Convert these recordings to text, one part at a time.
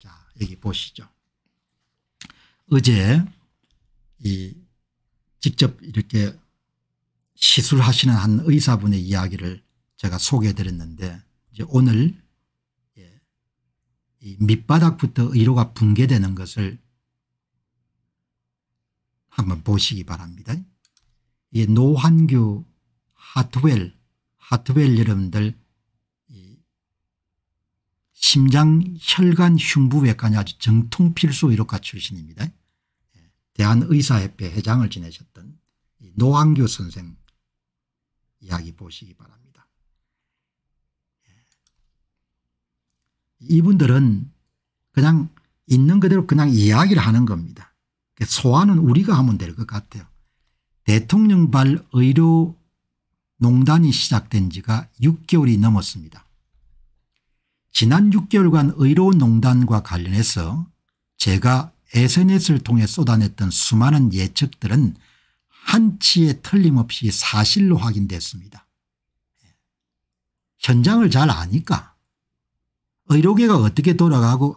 자, 여기 보시죠. 어제 이 직접 이렇게 시술하시는 한 의사분의 이야기를 제가 소개해 드렸는데 이제 오늘 예, 이 밑바닥부터 의료가 붕괴되는 것을 한번 보시기 바랍니다. 이 노한규 하트웰 하트웰 여러분들 심장혈관흉부외과냐 아주 정통필수 의료과 출신입니다. 대한의사협회 회장을 지내셨던 노항규 선생 이야기 보시기 바랍니다. 이분들은 그냥 있는 그대로 그냥 이야기를 하는 겁니다. 그 소환은 우리가 하면 될 것 같아요. 대통령발 의료 농단이 시작된 지가 6개월이 넘었습니다. 지난 6개월간 의료농단과 관련해서 제가 SNS를 통해 쏟아냈던 수많은 예측들은 한치의 틀림없이 사실로 확인됐습니다. 현장을 잘 아니까 의료계가 어떻게 돌아가고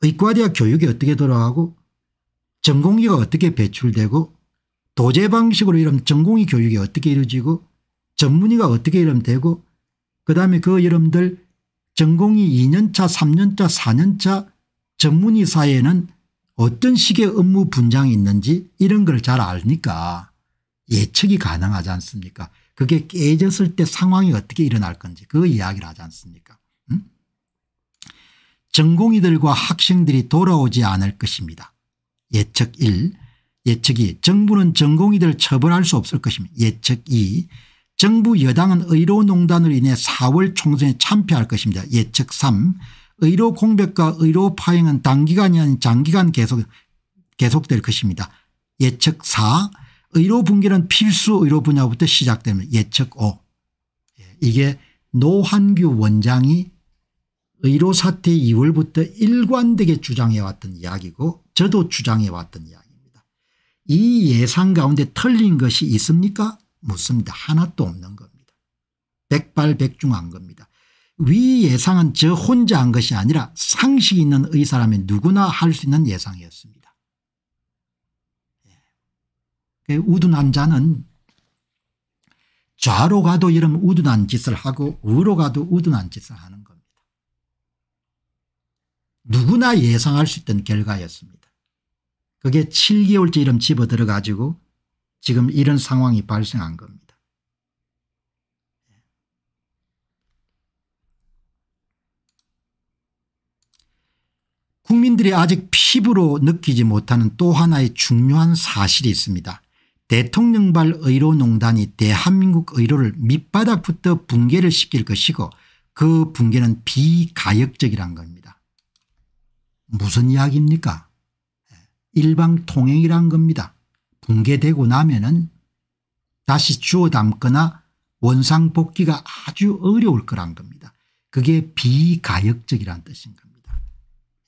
의과대학 교육이 어떻게 돌아가고 전공의가 어떻게 배출되고 도제 방식으로 이름 전공의 교육이 어떻게 이루어지고 전문의가 어떻게 이름 되고 그다음에 그 이름들 전공이 2년차 3년차 4년차 전문의 사회는 어떤 식의 업무 분장이 있는지 이런 걸잘 아니까 예측이 가능하지 않습니까 그게 깨졌을 때 상황이 어떻게 일어날 건지 그 이야기를 하지 않습니까 음? 전공의들과 학생들이 돌아오지 않을 것입니다. 예측 1 예측 2 정부는 전공의들 처벌할 수 없을 것입니다. 예측 2 정부 여당은 의료농단으로 인해 4월 총선에 참패할 것입니다. 예측 3. 의료 공백과 의료 파행은 단기간이 아닌 장기간 계속, 계속될 것입니다. 예측 4. 의료 붕괴는 필수 의료 분야부터 시작됩니다. 예측 5. 예, 이게 노한규 원장이 의료 사태 2월부터 일관되게 주장해왔던 이야기고 저도 주장해왔던 이야기입니다. 이 예상 가운데 틀린 것이 있습니까? 묻습니다. 하나도 없는 겁니다. 백발백중한 겁니다. 위 예상은 저 혼자 한 것이 아니라 상식 있는 의사라면 누구나 할 수 있는 예상이었습니다. 예. 그 우둔한 자는 좌로 가도 이런 우둔한 짓을 하고 우로 가도 우둔한 짓을 하는 겁니다. 누구나 예상할 수 있던 결과였습니다. 그게 7개월째 이름 집어들어가지고 지금 이런 상황이 발생한 겁니다. 국민들이 아직 피부로 느끼지 못하는 또 하나의 중요한 사실이 있습니다. 대통령발 의료농단이 대한민국 의료를 밑바닥부터 붕괴를 시킬 것이고 그 붕괴는 비가역적이란 겁니다. 무슨 이야기입니까? 일방통행이란 겁니다. 붕괴되고 나면은 다시 주워 담거나 원상복귀가 아주 어려울 거란 겁니다. 그게 비가역적이란 뜻인 겁니다.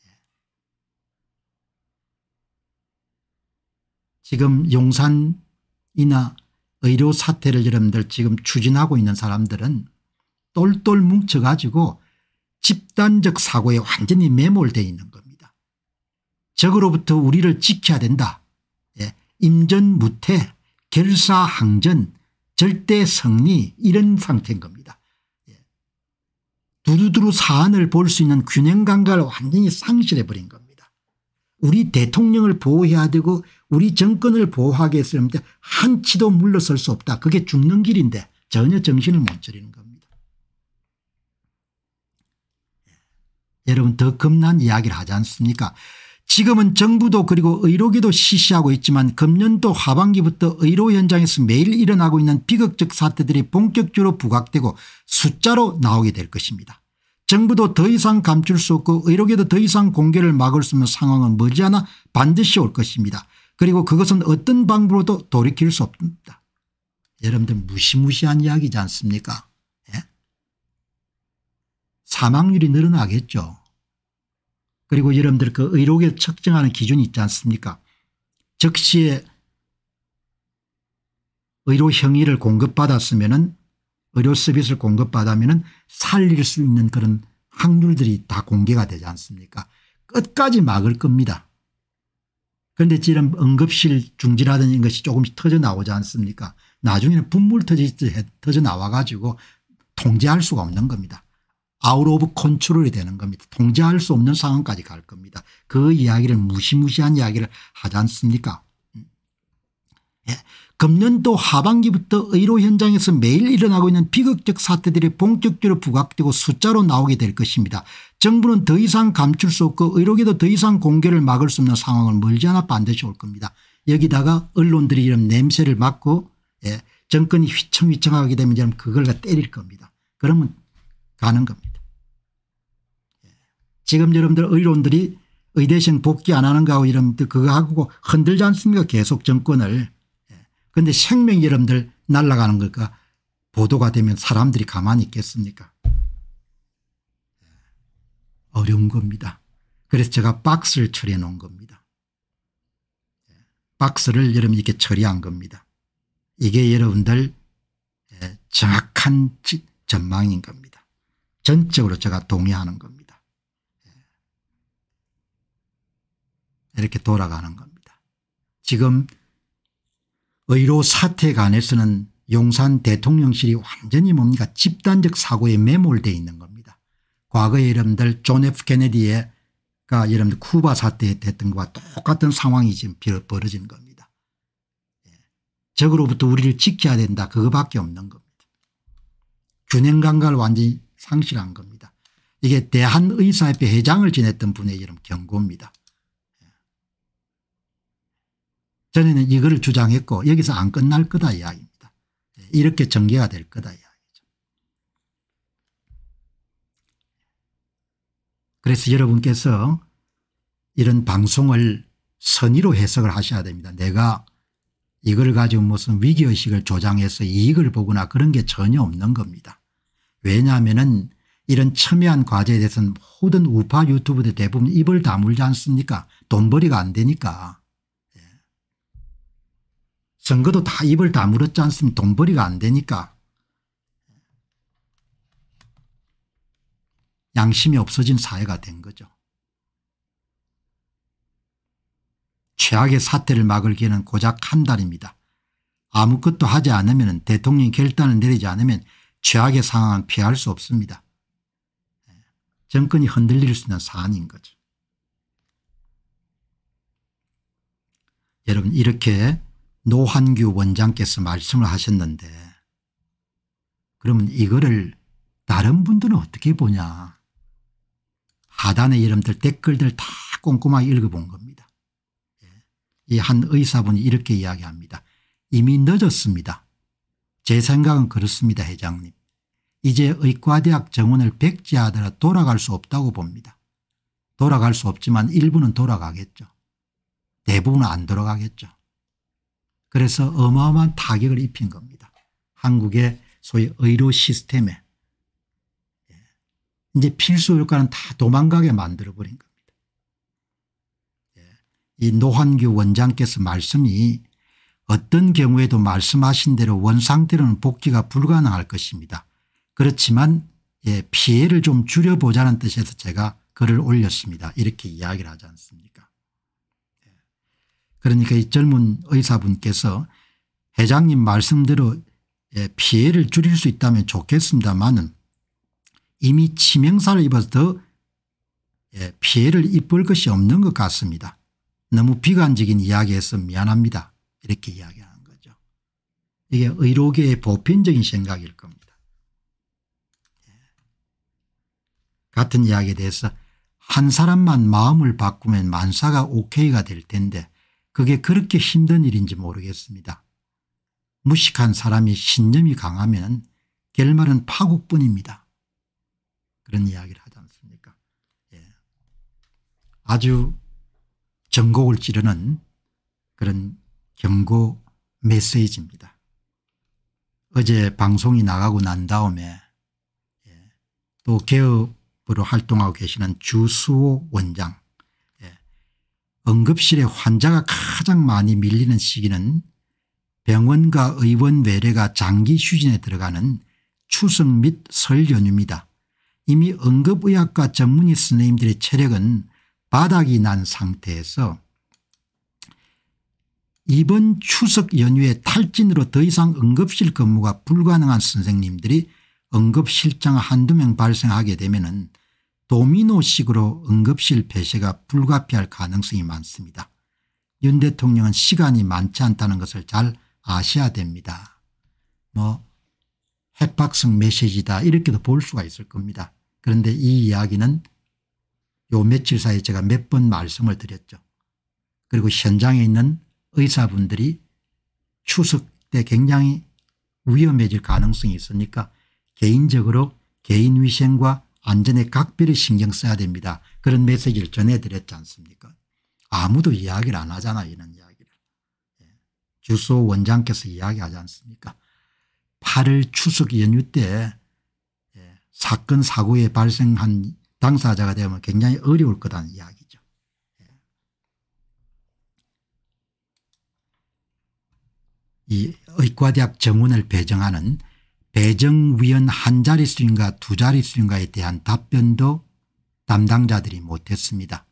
예. 지금 용산이나 의료 사태를 여러분들 지금 추진하고 있는 사람들은 똘똘 뭉쳐가지고 집단적 사고에 완전히 매몰되어 있는 겁니다. 적으로부터 우리를 지켜야 된다. 예. 임전무태 결사항전 절대성리 이런 상태인 겁니다. 예. 두두두루 사안을 볼 수 있는 균형감각을 완전히 상실해버린 겁니다. 우리 대통령을 보호해야 되고 우리 정권을 보호하게 했으면 한치도 물러설 수 없다. 그게 죽는 길인데 전혀 정신을 못 차리는 겁니다. 예. 여러분 더 겁난 이야기를 하지 않습니까 지금은 정부도 그리고 의료계도 실시하고 있지만 금년도 하반기부터 의료 현장에서 매일 일어나고 있는 비극적 사태들이 본격적으로 부각되고 숫자로 나오게 될 것입니다. 정부도 더 이상 감출 수 없고 의료계도 더 이상 공개를 막을 수 없는 상황은 머지않아 반드시 올 것입니다. 그리고 그것은 어떤 방법으로도 돌이킬 수 없습니다. 여러분들 무시무시한 이야기지 않습니까? 예? 사망률이 늘어나겠죠. 그리고 여러분들 그 의료계 측정하는 기준이 있지 않습니까 즉시에 의료 형의를 공급받았으면 은 의료 서비스를 공급받으면 은 살릴 수 있는 그런 확률들이 다 공개가 되지 않습니까 끝까지 막을 겁니다. 그런데 지금 응급실 중지라든지 것이 조금씩 터져 나오지 않습니까 나중에는 분물 터지, 터져 나와 가지고 통제할 수가 없는 겁니다. 아웃 오브 컨트롤이 되는 겁니다. 통제할 수 없는 상황까지 갈 겁니다. 그 이야기를 무시무시한 이야기를 하지 않습니까 음. 예. 금년도 하반기부터 의료 현장에서 매일 일어나고 있는 비극적 사태들이 본격적으로 부각되고 숫자로 나오게 될 것입니다. 정부는 더 이상 감출 수 없고 의료계도 더 이상 공개를 막을 수 없는 상황을 멀지 않아 반드시 올 겁니다. 여기다가 언론들이 이런 냄새를 맡고 예. 정권이 휘청휘청하게 되면 그걸 다 때릴 겁니다. 그러면 라는 겁니다. 예. 지금 여러분들 의론들이 의대생 복귀 안 하는 거하고 이런 그거 하고 흔들지 않습니까 계속 정권을. 그런데 예. 생명이 여러분들 날아가는 걸까 보도가 되면 사람들이 가만히 있겠습니까 예. 어려운 겁니다. 그래서 제가 박스를 처리해 놓은 겁니다. 박스를 여러분 이렇게 처리한 겁니다. 이게 여러분들 정확한 전망인 겁니다. 전적으로 제가 동의하는 겁니다. 예. 이렇게 돌아가는 겁니다. 지금 의료 사태 관에서는 용산 대통령실이 완전히 뭡니까 집단적 사고에 매몰되어 있는 겁니다. 과거의 여러분들 존 F 케네디의 여러분들 쿠바 사태 에 됐던 것과 똑같은 상황이 지금 벌어진 겁니다. 예. 적으로부터 우리를 지켜야 된다 그거밖에 없는 겁니다. 균형감각을 완전히 상실한 겁니다. 이게 대한의사협회 회장을 지냈던 분의 이름 경고입니다. 예. 전에는 이거를 주장했고 여기서 안 끝날 거다 이야기입니다. 예, 이렇게 전개가 될 거다 이야기죠. 그래서 여러분께서 이런 방송을 선의로 해석을 하셔야 됩니다. 내가 이걸 가지고 무슨 위기의식을 조장해서 이익을 보거나 그런 게 전혀 없는 겁니다. 왜냐하면은 이런 첨예한 과제에 대해서는 모든 우파 유튜브들 대부분 입을 다물지 않습니까 돈벌이가 안 되니까. 예. 선거도 다 입을 다물었지 않습니까 돈벌이가 안 되니까. 예. 양심이 없어진 사회가 된 거죠. 최악의 사태를 막을 기회는 고작 한 달입니다. 아무것도 하지 않으면 대통령이 결단을 내리지 않으면 최악의 상황은 피할 수 없습니다. 정권이 흔들릴 수 있는 사안인 거죠. 여러분 이렇게 노한규 원장께서 말씀을 하셨는데 그러면 이거를 다른 분들은 어떻게 보냐. 하단에 여러분들 댓글들 다 꼼꼼하게 읽어본 겁니다. 예. 이한 의사분이 이렇게 이야기합니다. 이미 늦었습니다. 제 생각은 그렇습니다 회장님. 이제 의과대학 정원을 백지하더라 돌아갈 수 없다고 봅니다. 돌아갈 수 없지만 일부는 돌아가겠죠. 대부분은 안 돌아가겠죠. 그래서 어마어마한 타격을 입힌 겁니다. 한국의 소위 의료 시스템에 예. 이제 필수 효과는 다 도망가게 만들어버린 겁니다. 예. 이 노환규 원장께서 말씀이 어떤 경우에도 말씀하신 대로 원상태로는 복귀가 불가능할 것입니다. 그렇지만 예, 피해를 좀 줄여보자는 뜻에서 제가 글을 올렸습니다. 이렇게 이야기를 하지 않습니까 예. 그러니까 이 젊은 의사분께서 회장님 말씀대로 예, 피해를 줄일 수 있다면 좋겠습니다만은 이미 치명사를 입어서 더 예, 피해를 입을 것이 없는 것 같습니다. 너무 비관적인 이야기에서 미안합니다. 이렇게 이야기하는 거죠. 이게 의료계의 보편적인 생각일 겁니다. 예. 같은 이야기에 대해서 한 사람만 마음을 바꾸면 만사가 오케이가 될 텐데 그게 그렇게 힘든 일인지 모르겠습니다. 무식한 사람이 신념이 강하면 결말은 파국뿐입니다. 그런 이야기를 하지 않습니까 예. 아주 정곡을 찌르는 그런 경고 메시지입니다. 어제 방송이 나가고 난 다음에 예, 또 개업으로 활동하고 계시는 주수호 원장 예, 응급실에 환자가 가장 많이 밀리는 시기는 병원과 의원 외래가 장기 휴진에 들어가는 추석 및 설 연휴입니다. 이미 응급의학과 전문의 선생님들의 체력은 바닥이 난 상태에서 이번 추석 연휴에 탈진으로 더 이상 응급실 근무가 불가능한 선생님들이 응급실장 한두 명 발생하게 되면 은 도미노식으로 응급실 폐쇄가 불가피할 가능성이 많습니다. 윤 대통령은 시간이 많지 않다는 것을 잘 아셔야 됩니다. 뭐 핵박성 메시지다 이렇게도 볼 수가 있을 겁니다. 그런데 이 이야기는 요 며칠 사이에 제가 몇 번 말씀을 드렸죠. 그리고 현장에 있는 의사분들이 추석 때 굉장히 위험해질 가능성이 있으니까 개인적으로 개인 위생과 안전에 각별히 신경 써야 됩니다. 그런 메시지를 전해드렸지 않습니까 아무도 이야기를 안 하잖아 이런 이야기를. 예. 주소 원장께서 이야기하지 않습니까 8월 추석 연휴 때 예, 사건 사고에 발생한 당사자가 되면 굉장히 어려울 거다는 이야기. 이 의과대학 정원을 배정하는 배정위원 한 자릿수인가 두 자릿수인가에 대한 답변도 담당자들이 못했습니다.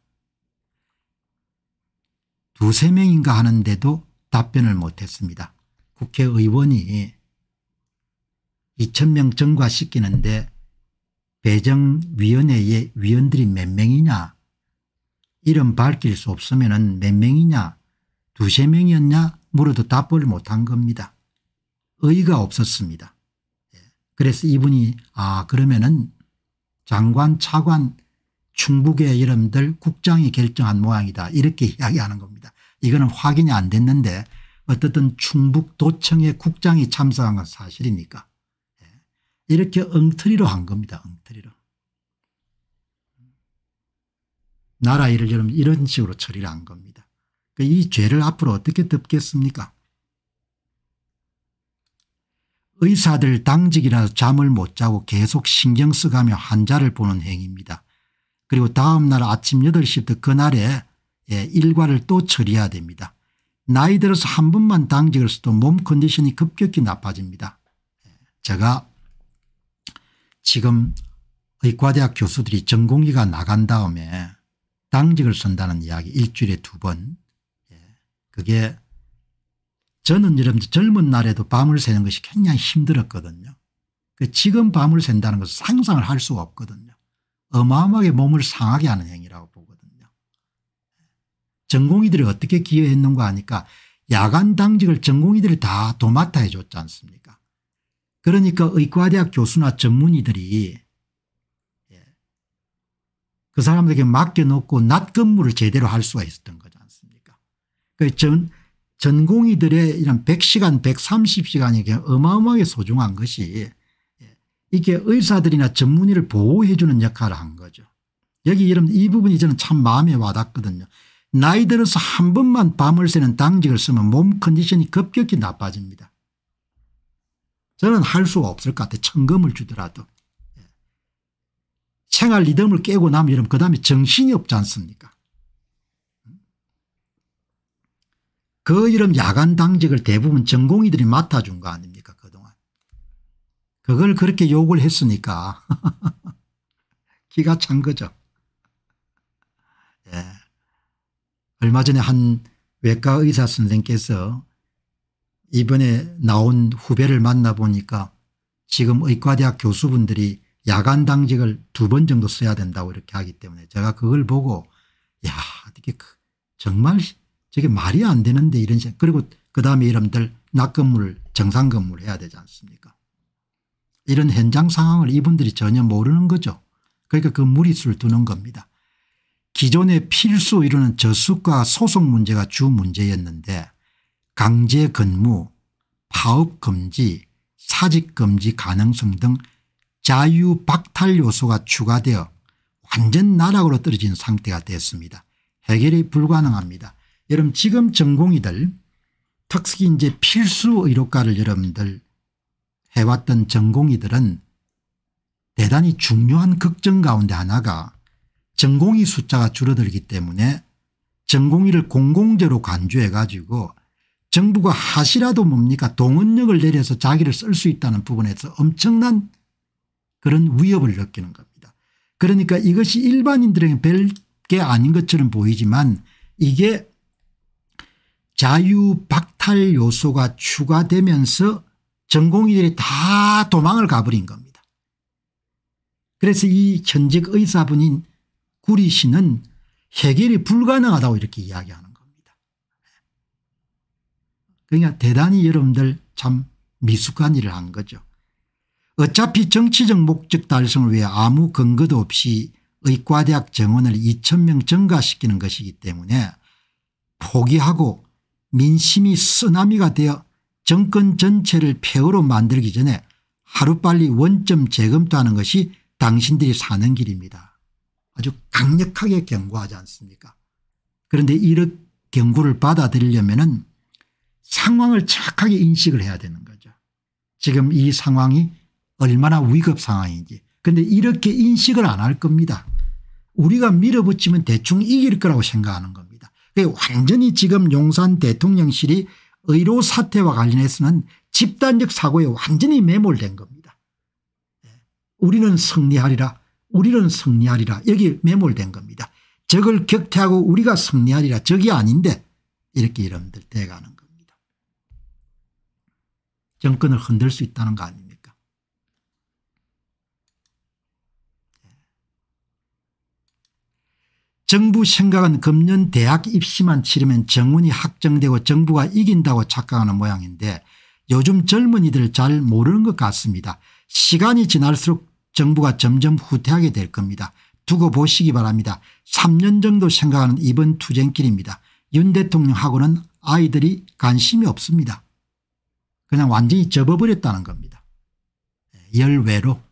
두세 명인가 하는데도 답변을 못했습니다. 국회의원이 2천명 정과시키는데 배정위원회의 위원들이 몇 명이냐 이름 밝힐 수 없으면 몇 명이냐 두세 명이었냐 물어도 답을 못 한 겁니다. 의의가 없었습니다. 예. 그래서 이분이 아 그러면은 장관 차관 충북의 이름들 국장이 결정한 모양이다 이렇게 이야기하는 겁니다. 이거는 확인이 안 됐는데 어떻든 충북도청의 국장이 참석한 건 사실이니까 예. 이렇게 엉터리로 한 겁니다. 엉터리로. 나라 일을 여러분 이런 식으로 처리를 한 겁니다. 그 이 죄를 앞으로 어떻게 덮겠습니까 의사들 당직이나 잠을 못 자고 계속 신경 쓰가며 환자를 보는 행위입니다. 그리고 다음날 아침 8시부터 그날에 예, 일과를 또 처리해야 됩니다. 나이 들어서 한 번만 당직을 써도 몸 컨디션이 급격히 나빠집니다. 예, 제가 지금 의과대학 교수들이 전공의가 나간 다음에 당직을 쓴다는 이야기 일주일에 두번 그게 저는 여러분 들 젊은 날에도 밤을 새는 것이 굉장히 힘들었거든요. 그 지금 밤을 샌다는 것은 상상을 할 수가 없거든요. 어마어마하게 몸을 상하게 하는 행위라고 보거든요. 전공의들이 어떻게 기여했는가 하니까 야간 당직을 전공의들이 다 도맡아 해줬지 않습니까 그러니까 의과대학 교수나 전문의들이 예, 그 사람들에게 맡겨놓고 낮 근무를 제대로 할 수가 있었던 거죠. 그 전, 전공의들의 이런 100시간 130시간이 어마어마하게 소중한 것이 이게 의사들이나 전문의를 보호해 주는 역할을 한 거죠. 여기 이런 이 부분이 저는 참 마음에 와닿거든요. 나이 들어서 한 번만 밤을 새는 당직을 쓰면 몸 컨디션이 급격히 나빠집니다. 저는 할 수가 없을 것 같아요. 천금을 주더라도. 예. 생활 리듬을 깨고 나면 여러분 그 다음에 정신이 없지 않습니까 그 이름 야간 당직을 대부분 전공의들이 맡아준 거 아닙니까 그동안. 그걸 그렇게 욕을 했으니까 기가 찬 거죠. 예. 얼마 전에 한 외과 의사 선생께서 이번에 나온 후배를 만나보니까 지금 의과대학 교수분들이 야간 당직을 두 번 정도 써야 된다고 이렇게 하기 때문에 제가 그걸 보고 야 이게 그 정말 저게 말이 안 되는데 이런 식. 그리고 그다음에 이름들 낙건물 정상건물 해야 되지 않습니까 이런 현장 상황을 이분들이 전혀 모르는 거죠. 그러니까 그 무리수를 두는 겁니다. 기존의 필수 이루는 저수과 소송 문제가 주 문제였는데 강제 근무 파업 금지 사직 금지 가능성 등 자유 박탈 요소가 추가되어 완전 나락으로 떨어진 상태가 됐습니다. 해결이 불가능합니다. 여러분 지금 전공의들 특히 이제 필수 의료과를 여러분들 해왔던 전공의들은 대단히 중요한 걱정 가운데 하나가 전공의 숫자가 줄어들기 때문에 전공의를 공공재로 간주해 가지고 정부가 하시라도 뭡니까 동원력을 내려서 자기를 쓸 수 있다는 부분에서 엄청난 그런 위협을 느끼는 겁니다. 그러니까 이것이 일반인들에게 별 게 아닌 것처럼 보이지만 이게 자유박탈 요소가 추가되면서 전공의들이 다 도망을 가버린 겁니다. 그래서 이 현직 의사분인 구리 씨는 해결이 불가능하다고 이렇게 이야기하는 겁니다. 그러니까 대단히 여러분들 참 미숙한 일을 한 거죠. 어차피 정치적 목적 달성을 위해 아무 근거도 없이 의과대학 정원을 2 0명 증가시키는 것이기 때문에 포기하고 민심이 쓰나미가 되어 정권 전체를 폐허로 만들기 전에 하루빨리 원점 재검토하는 것이 당신들이 사는 길입니다. 아주 강력하게 경고하지 않습니까 그런데 이런 경고를 받아들이려면 상황을 착하게 인식을 해야 되는 거죠. 지금 이 상황이 얼마나 위급 상황인지 그런데 이렇게 인식을 안 할 겁니다. 우리가 밀어붙이면 대충 이길 거라고 생각하는 겁니다. 완전히 지금 용산 대통령실이 의료 사태와 관련해서는 집단적 사고에 완전히 매몰된 겁니다. 예. 우리는 승리하리라 우리는 승리하리라 여기 매몰된 겁니다. 적을 격퇴하고 우리가 승리하리라 적이 아닌데 이렇게 여러분들 돼가는 겁니다. 정권을 흔들 수 있다는 거 아닙니까 정부 생각은 금년 대학 입시만 치르면 정원이 확정되고 정부가 이긴다고 착각하는 모양인데 요즘 젊은이들 잘 모르는 것 같습니다. 시간이 지날수록 정부가 점점 후퇴하게 될 겁니다. 두고 보시기 바랍니다. 3년 정도 생각하는 이번 투쟁길입니다. 윤 대통령하고는 아이들이 관심이 없습니다. 그냥 완전히 접어버렸다는 겁니다. 예, 열외로.